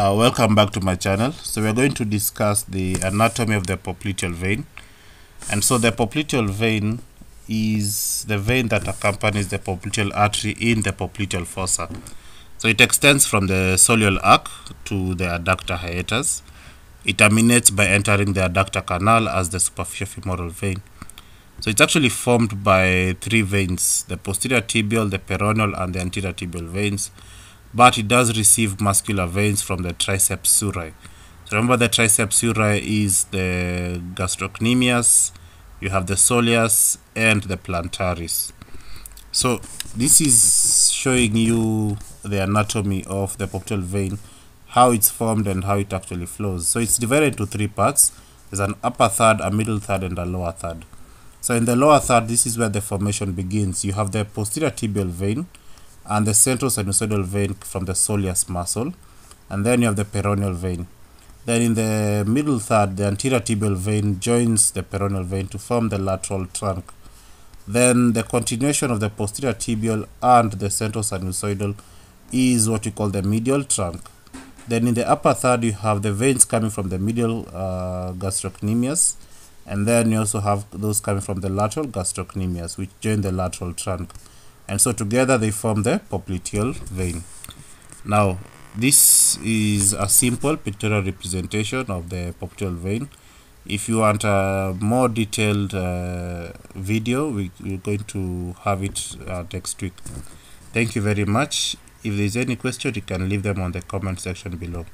Uh, welcome back to my channel. So we're going to discuss the anatomy of the popliteal vein. And so the popliteal vein is the vein that accompanies the popliteal artery in the popliteal fossa. So it extends from the soleal arc to the adductor hiatus. It terminates by entering the adductor canal as the superficial femoral vein. So it's actually formed by three veins, the posterior tibial, the peroneal, and the anterior tibial veins but it does receive muscular veins from the triceps surae. So remember the triceps surae is the gastrocnemius, you have the soleus and the plantaris. So this is showing you the anatomy of the popliteal vein, how it's formed and how it actually flows. So it's divided into three parts. There's an upper third, a middle third and a lower third. So in the lower third, this is where the formation begins. You have the posterior tibial vein, and the central sinusoidal vein from the soleus muscle and then you have the peroneal vein then in the middle third the anterior tibial vein joins the peroneal vein to form the lateral trunk then the continuation of the posterior tibial and the central sinusoidal is what we call the medial trunk then in the upper third you have the veins coming from the medial uh, gastrocnemius and then you also have those coming from the lateral gastrocnemius which join the lateral trunk and so together they form the popliteal vein. Now, this is a simple pictorial representation of the popliteal vein. If you want a more detailed uh, video, we, we're going to have it uh, next week. Thank you very much. If there's any question, you can leave them on the comment section below.